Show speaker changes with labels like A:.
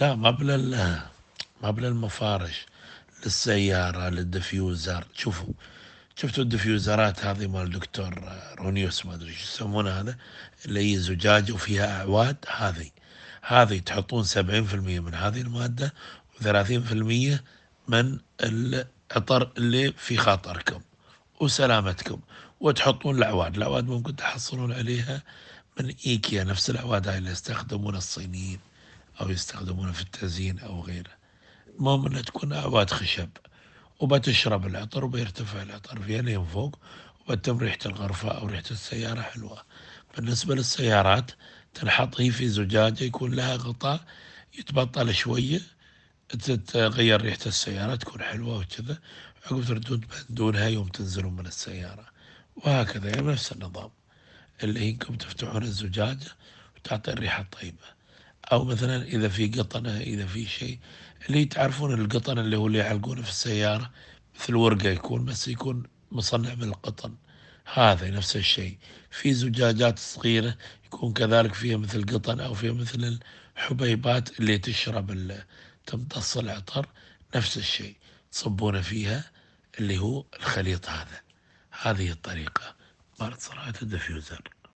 A: لا ما بلا المفارش للسياره للدفيوزر شوفوا شفتوا الدفيوزرات هذه مال دكتور رونيوس ما ادري شو يسمونها هذا اللي هي زجاج وفيها اعواد هذه هذه تحطون 70% من هذه الماده و30% من العطر اللي في خاطركم وسلامتكم وتحطون الاعواد، الاعواد ممكن تحصلون عليها من ايكيا نفس الاعواد هاي اللي يستخدمونها الصينيين. أو يستخدمونه في التزيين أو غيره المهم أنها تكون أعواد خشب وبتشرب العطر وبيرتفع العطر فيها لين فوق وبتم ريحة الغرفة أو ريحة السيارة حلوة بالنسبة للسيارات تنحط هي في زجاجة يكون لها غطاء يتبطل شوية تتغير ريحة السيارة تكون حلوة وكذا عقب تردون تبدونها يوم تنزلون من السيارة وهكذا يعني نفس النظام اللي هي انكم تفتحون الزجاجة وتعطي الريحة الطيبة او مثلا اذا في قطنه اذا في شيء اللي تعرفون القطن اللي هو اللي يعلقونه في السياره مثل ورقه يكون بس يكون مصنع من القطن هذا نفس الشيء في زجاجات صغيره يكون كذلك فيها مثل قطن او فيها مثل الحبيبات اللي تشرب تمتص العطر نفس الشيء تصبونه فيها اللي هو الخليط هذا هذه الطريقه مال صراحه الدفيوزر